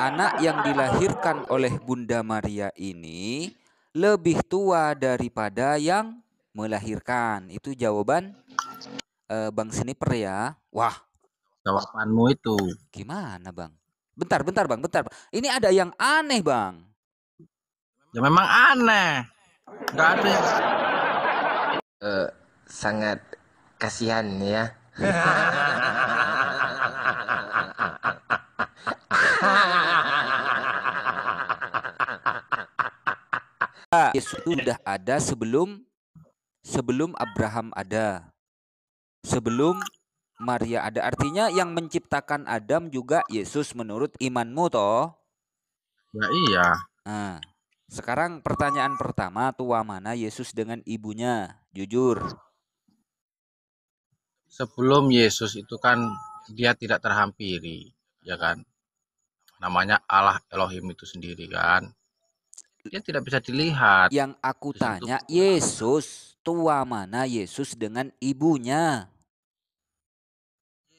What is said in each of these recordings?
anak yang dilahirkan oleh Bunda Maria ini lebih tua daripada yang melahirkan. Itu jawaban uh, Bang Sniper ya. Wah. Jawabanmu itu. Gimana Bang? Bentar, bentar Bang, bentar. Ini ada yang aneh Bang. Ya memang aneh. Gak ada yang... Uh, sangat kasihan ya. Yesus itu sudah ada sebelum sebelum Abraham ada. Sebelum Maria ada. Artinya yang menciptakan Adam juga Yesus menurut imanmu toh? Ya iya. Nah, sekarang pertanyaan pertama, tua mana Yesus dengan ibunya? Jujur. Sebelum Yesus itu kan dia tidak terhampiri, ya kan? Namanya Allah Elohim itu sendiri kan dia tidak bisa dilihat. Yang aku Yesus tanya, itu... Yesus tua mana Yesus dengan ibunya?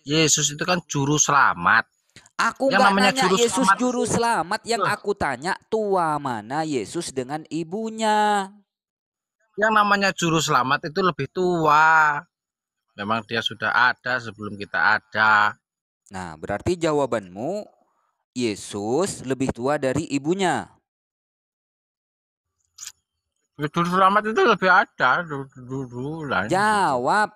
Yesus itu kan juru selamat. Aku yang namanya nanya juru Yesus selamat. juru selamat. Yang aku tanya tua mana Yesus dengan ibunya? Yang namanya juru selamat itu lebih tua. Memang dia sudah ada sebelum kita ada. Nah, berarti jawabanmu Yesus lebih tua dari ibunya dulu selamat itu lebih ada dulu lah. Jawab.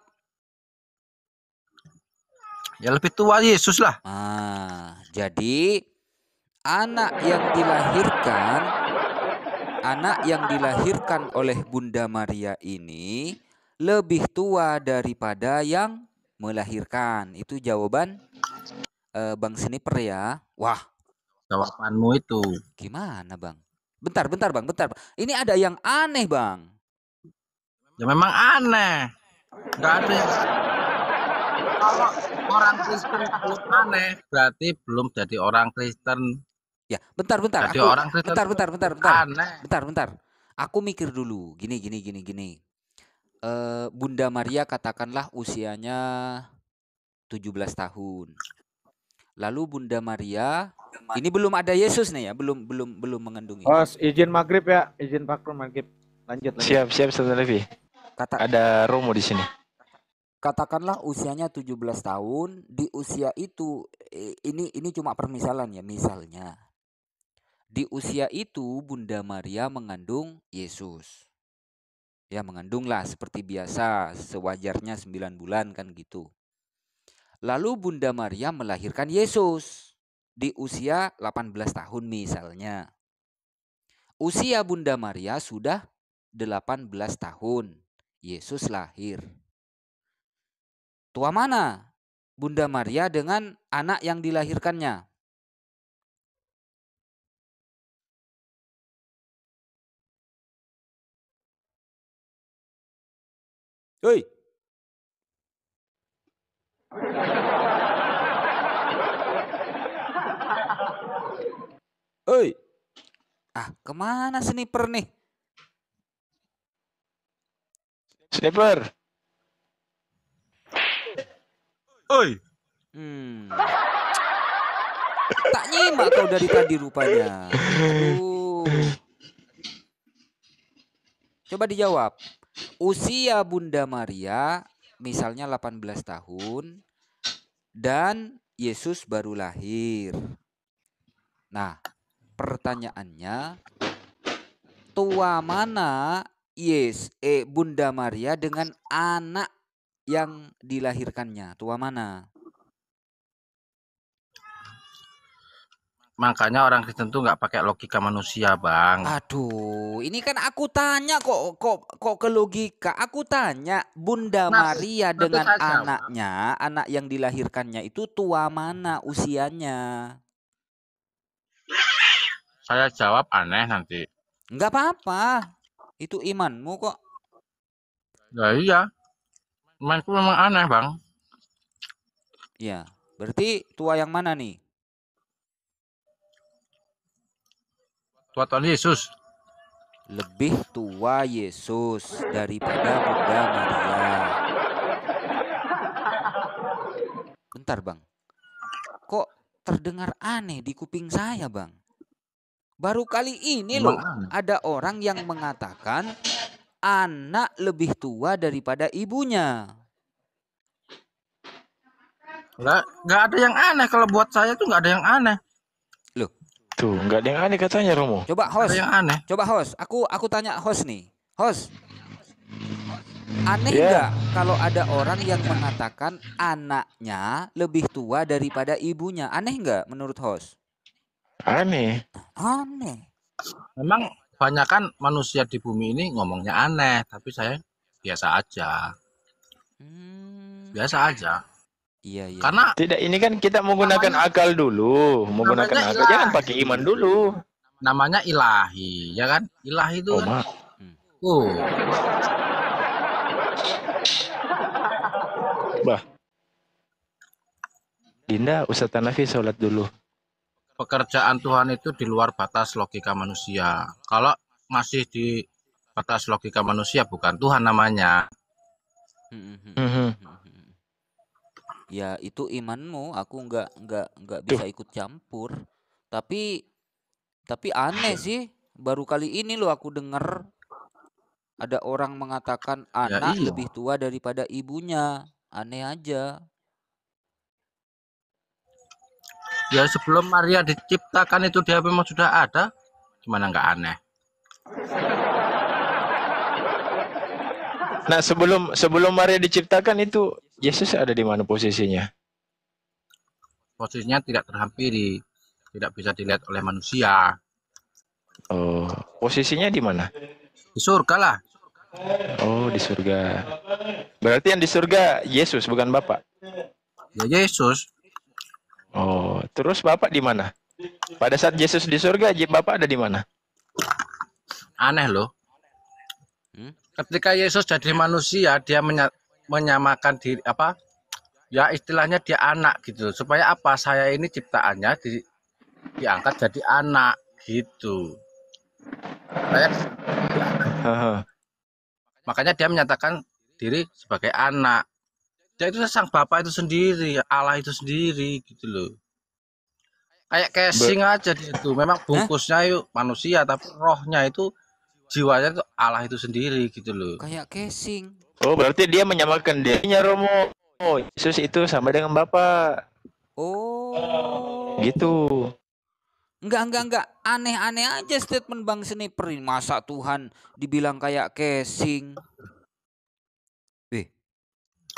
Ya lebih tua Yesus lah. Ah, jadi anak yang dilahirkan anak yang dilahirkan oleh Bunda Maria ini lebih tua daripada yang melahirkan. Itu jawaban uh, Bang Sniper ya. Wah, jawabanmu itu. Gimana, Bang? Bentar, bentar bang, bentar. Ini ada yang aneh bang. Ya memang aneh. Enggak ada Kalau orang Kristen belum aneh, berarti belum jadi orang Kristen. Ya, bentar, bentar. Jadi aku, orang Kristen bentar, bentar, bentar, bentar. Aneh. Bentar, bentar. Aku mikir dulu. Gini, gini, gini, gini. Uh, Bunda Maria katakanlah usianya 17 tahun. Lalu Bunda Maria, ini belum ada Yesus nih ya, belum belum belum mengandung. Yesus. izin maghrib ya, izin Pak maghrib. Lanjut, lanjut. Siap, siap, Saudara Levi. Kata, ada Romo di sini. Katakanlah usianya 17 tahun, di usia itu ini ini cuma permisalan ya, misalnya. Di usia itu Bunda Maria mengandung Yesus. Ya, mengandunglah seperti biasa, sewajarnya 9 bulan kan gitu. Lalu Bunda Maria melahirkan Yesus di usia 18 tahun misalnya. Usia Bunda Maria sudah 18 tahun. Yesus lahir. Tua mana Bunda Maria dengan anak yang dilahirkannya? Hei. Oi. Ah, kemana sniper nih? Sniper. Oi. Hmm. Tak nyimak kau dari tadi rupanya. Aduh. Coba dijawab. Usia Bunda Maria misalnya 18 tahun dan Yesus baru lahir. Nah, Pertanyaannya, tua mana Yes, e Bunda Maria dengan anak yang dilahirkannya? Tua mana? Makanya orang Kristen tuh nggak pakai logika manusia, Bang. Aduh, ini kan aku tanya kok kok kok ke logika. Aku tanya Bunda nah, Maria dengan saja, anaknya, anak yang dilahirkannya itu tua mana usianya? saya jawab aneh nanti. Enggak apa-apa. Itu imanmu kok. Ya iya. imanku memang aneh, Bang. Iya. Berarti tua yang mana nih? Tua Tuhan Yesus. Lebih tua Yesus daripada Bunda Maria. Bentar, Bang. Kok terdengar aneh di kuping saya, Bang? Baru kali ini loh ada orang yang mengatakan anak lebih tua daripada ibunya. Nggak, nggak ada yang aneh kalau buat saya tuh nggak ada yang aneh. Loh. Tuh, nggak ada yang aneh katanya Romo. Coba host. Ada yang aneh. Coba host. Aku aku tanya host nih. Host. Aneh yeah. nggak kalau ada orang yang mengatakan anaknya lebih tua daripada ibunya? Aneh nggak menurut host? Aneh. Aneh. Memang banyak kan manusia di bumi ini ngomongnya aneh, tapi saya biasa aja. Hmm. Biasa aja. Iya, iya. Karena tidak ini kan kita menggunakan namanya, akal dulu, menggunakan akal ilahi. jangan pakai iman dulu. Namanya ilahi, ya kan? Ilahi itu oh, kan. Hmm. Uh. Bah. Dinda, Ustaz Tanafi sholat dulu pekerjaan Tuhan itu di luar batas logika manusia. Kalau masih di batas logika manusia bukan Tuhan namanya. Ya itu imanmu, aku nggak nggak nggak bisa eh. ikut campur. Tapi tapi aneh sih, baru kali ini lo aku dengar ada orang mengatakan ya, anak ya, iya. lebih tua daripada ibunya. Aneh aja. ya sebelum Maria diciptakan itu dia memang sudah ada gimana nggak aneh nah sebelum sebelum Maria diciptakan itu Yesus ada di mana posisinya posisinya tidak terhampiri tidak bisa dilihat oleh manusia oh posisinya di mana di surga lah oh di surga berarti yang di surga Yesus bukan Bapak ya Yesus Oh, terus Bapak di mana? Pada saat Yesus di surga, Bapak ada di mana? Aneh loh. Hmm? Ketika Yesus jadi manusia, dia menya menyamakan diri apa? Ya istilahnya dia anak gitu. Supaya apa? Saya ini ciptaannya di diangkat jadi anak gitu. Saya makanya dia menyatakan diri sebagai anak dia ya itu sang bapak itu sendiri Allah itu sendiri gitu loh kayak casing Be aja itu memang bungkusnya yuk manusia tapi rohnya itu jiwanya itu Allah itu sendiri gitu loh kayak casing oh berarti dia menyamakan dirinya Romo oh Yesus itu sama dengan Bapak oh gitu Enggak, enggak, enggak. Aneh-aneh aja statement Bang Sniper. Masa Tuhan dibilang kayak casing?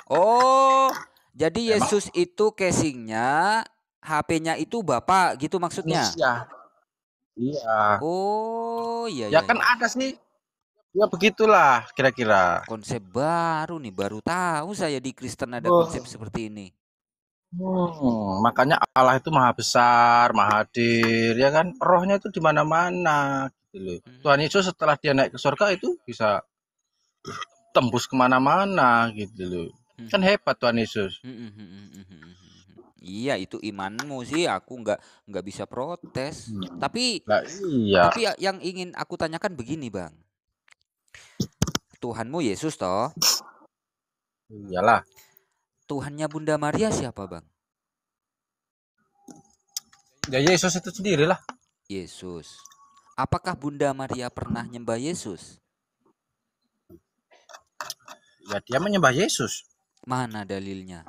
Oh, jadi Yesus Emang? itu casingnya, HP-nya itu Bapak gitu maksudnya? Iya. Iya. Oh, iya. Ya iya, kan iya. ada sih. Ya begitulah kira-kira. Konsep baru nih, baru tahu saya di Kristen ada oh. konsep seperti ini. Hmm, makanya Allah itu maha besar, maha hadir, ya kan? Rohnya itu di mana-mana gitu loh. Hmm. Tuhan Yesus setelah dia naik ke surga itu bisa tembus kemana-mana gitu loh. Hmm. Kan hebat Tuhan Yesus. Hmm, hmm, iya itu imanmu sih aku nggak nggak bisa protes. Hmm. Tapi nah, iya. tapi ya, yang ingin aku tanyakan begini bang, Tuhanmu Yesus toh? Iyalah. Tuhannya Bunda Maria siapa bang? Ya Yesus itu sendirilah. Yesus. Apakah Bunda Maria pernah nyembah Yesus? Ya dia menyembah Yesus. Mana dalilnya?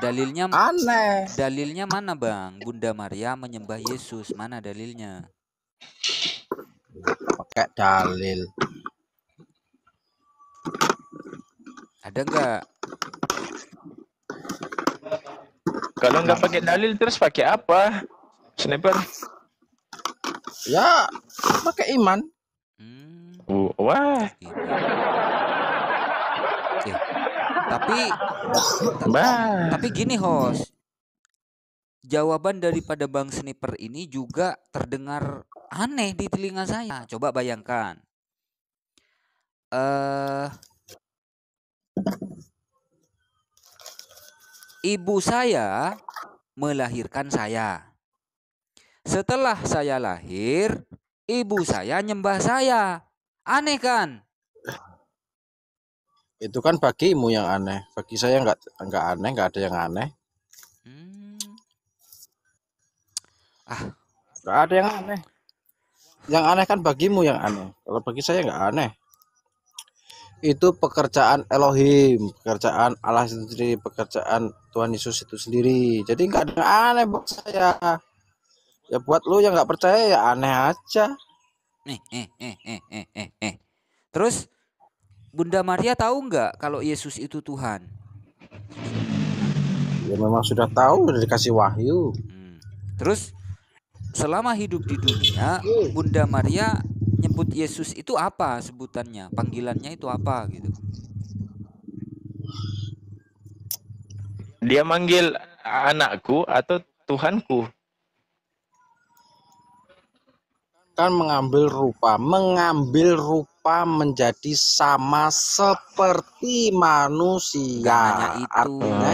Dalilnya aneh. Dalilnya mana, Bang? Bunda Maria menyembah Yesus. Mana dalilnya? Pakai dalil. Ada enggak? Kalau enggak pakai dalil terus pakai apa? Sniper. Ya, pakai iman. Hmm. wah. Okay. Tapi bah. tapi gini host. Jawaban daripada Bang Sniper ini juga terdengar aneh di telinga saya. Coba bayangkan. Eh uh, Ibu saya melahirkan saya. Setelah saya lahir, Ibu saya nyembah saya. Aneh kan? Itu kan bagimu yang aneh. Bagi saya enggak enggak aneh, enggak ada yang aneh. Hmm. Ah, nggak ada yang aneh. Yang aneh kan bagimu yang aneh. Kalau bagi saya enggak aneh. Itu pekerjaan Elohim, pekerjaan Allah sendiri, pekerjaan Tuhan Yesus itu sendiri. Jadi enggak ada yang aneh buat saya ya buat lu yang nggak percaya ya aneh aja eh, eh, eh, eh, eh, eh, eh. terus Bunda Maria tahu nggak kalau Yesus itu Tuhan ya memang sudah tahu sudah dikasih wahyu hmm. terus selama hidup di dunia Bunda Maria nyebut Yesus itu apa sebutannya panggilannya itu apa gitu dia manggil anakku atau Tuhanku akan mengambil rupa, mengambil rupa menjadi sama seperti manusia. Gak itu, artinya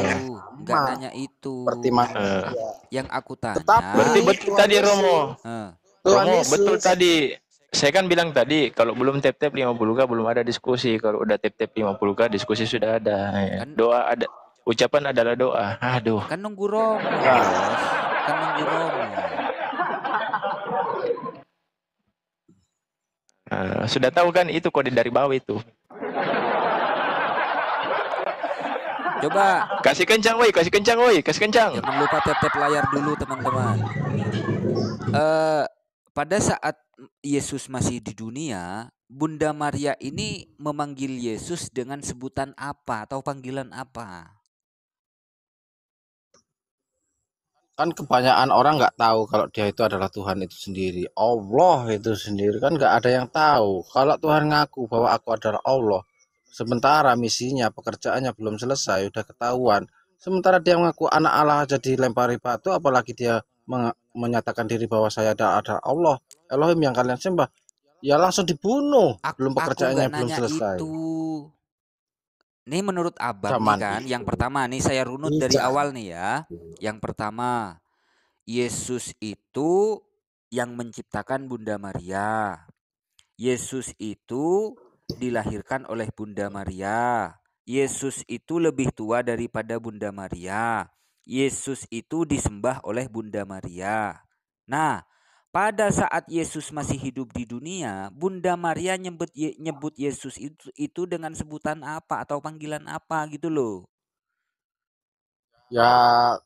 gak nanya itu. Seperti eh. manusia. Uh. Yang aku tanya. Tetapi Berarti betul tadi Romo. Uh. Romo betul tadi. Saya kan bilang tadi kalau belum tap-tap 50k belum ada diskusi. Kalau udah tap-tap 50k diskusi sudah ada. Kan- doa ada ucapan adalah doa. Aduh. Kan nunggu Romo. Ah. Kan nunggu Romo. Uh, sudah tahu kan itu kode dari bawah itu. Coba kasih kencang woi, kasih kencang woi, kasih kencang. Jangan lupa tap layar dulu teman-teman. Uh, pada saat Yesus masih di dunia, Bunda Maria ini memanggil Yesus dengan sebutan apa atau panggilan apa? kan kebanyakan orang nggak tahu kalau dia itu adalah Tuhan itu sendiri Allah itu sendiri kan nggak ada yang tahu kalau Tuhan ngaku bahwa aku adalah Allah sementara misinya pekerjaannya belum selesai udah ketahuan sementara dia mengaku anak Allah jadi lempari batu apalagi dia menyatakan diri bahwa saya ada ada Allah Elohim yang kalian sembah ya langsung dibunuh belum pekerjaannya belum selesai itu ini menurut Abang nih kan, yang pertama nih saya runut dari iya. awal nih ya. Iya. Yang pertama, Yesus itu yang menciptakan Bunda Maria. Yesus itu dilahirkan oleh Bunda Maria. Yesus itu lebih tua daripada Bunda Maria. Yesus itu disembah oleh Bunda Maria. Nah, pada saat Yesus masih hidup di dunia, Bunda Maria nyebut nyebut Yesus itu itu dengan sebutan apa atau panggilan apa gitu loh. Ya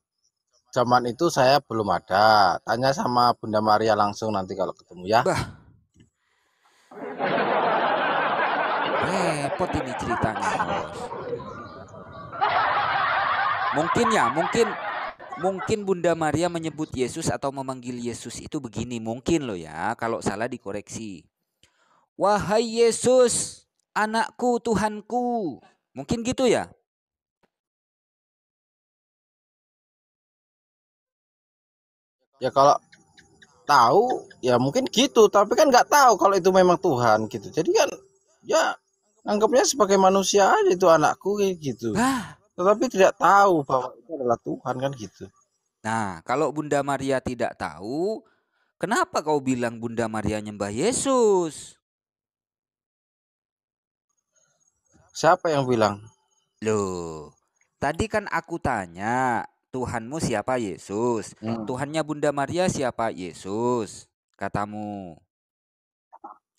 zaman itu saya belum ada. Tanya sama Bunda Maria langsung nanti kalau ketemu ya. Bah. Repot ini ceritanya. Mungkin ya, mungkin Mungkin Bunda Maria menyebut Yesus atau memanggil Yesus itu begini, mungkin loh ya, kalau salah dikoreksi. Wahai Yesus, anakku, Tuhanku. Mungkin gitu ya. Ya kalau tahu ya mungkin gitu, tapi kan nggak tahu kalau itu memang Tuhan gitu. Jadi kan ya anggapnya sebagai manusia aja itu anakku gitu. Hah? tetapi tidak tahu bahwa itu adalah Tuhan kan gitu. Nah, kalau Bunda Maria tidak tahu, kenapa kau bilang Bunda Maria nyembah Yesus? Siapa yang bilang? Loh, tadi kan aku tanya, Tuhanmu siapa Yesus? Hmm. Tuhannya Bunda Maria siapa Yesus? Katamu.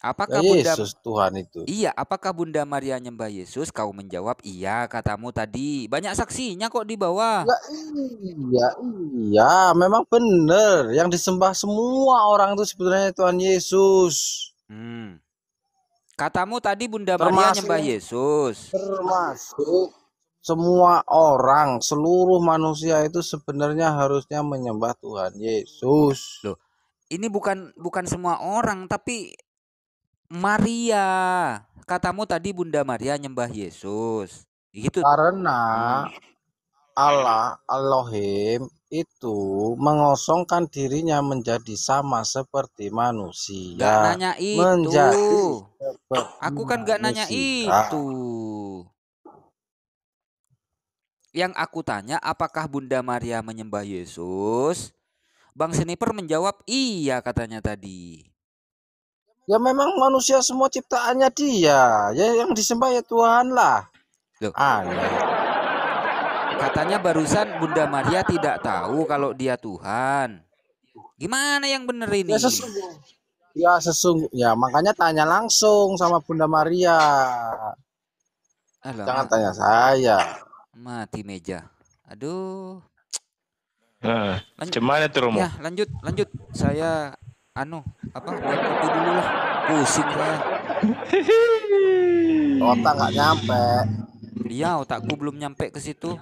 Apakah Bunda Yesus Tuhan itu? Iya, apakah Bunda Maria nyembah Yesus? Kau menjawab, "Iya," katamu tadi. Banyak saksinya kok di bawah. Ya, iya, iya, memang benar. Yang disembah semua orang itu sebenarnya Tuhan Yesus. Hmm. Katamu tadi Bunda termasuk, Maria nyembah Yesus. Termasuk semua orang, seluruh manusia itu sebenarnya harusnya menyembah Tuhan Yesus. Loh, ini bukan bukan semua orang tapi Maria. Katamu tadi Bunda Maria nyembah Yesus. Gitu. Karena hmm. Allah Elohim itu mengosongkan dirinya menjadi sama seperti manusia. Gak nanya itu. Menjadi Aku kan gak nanya itu. Yang aku tanya apakah Bunda Maria menyembah Yesus? Bang Sniper menjawab iya katanya tadi. Ya memang manusia semua ciptaannya dia. Ya yang disembah ya Tuhan lah. Loh. Aneh. Katanya barusan Bunda Maria tidak tahu kalau dia Tuhan. Gimana yang benar ini? Ya sesungguhnya. Ya sesungguhnya. Makanya tanya langsung sama Bunda Maria. Alamak. Jangan tanya saya. Mati meja. Aduh. Nah, cuman itu rumah. Ya, lanjut, lanjut. Saya anu apa itu dulu lah pusing lah otak nggak nyampe iya otakku belum nyampe ke situ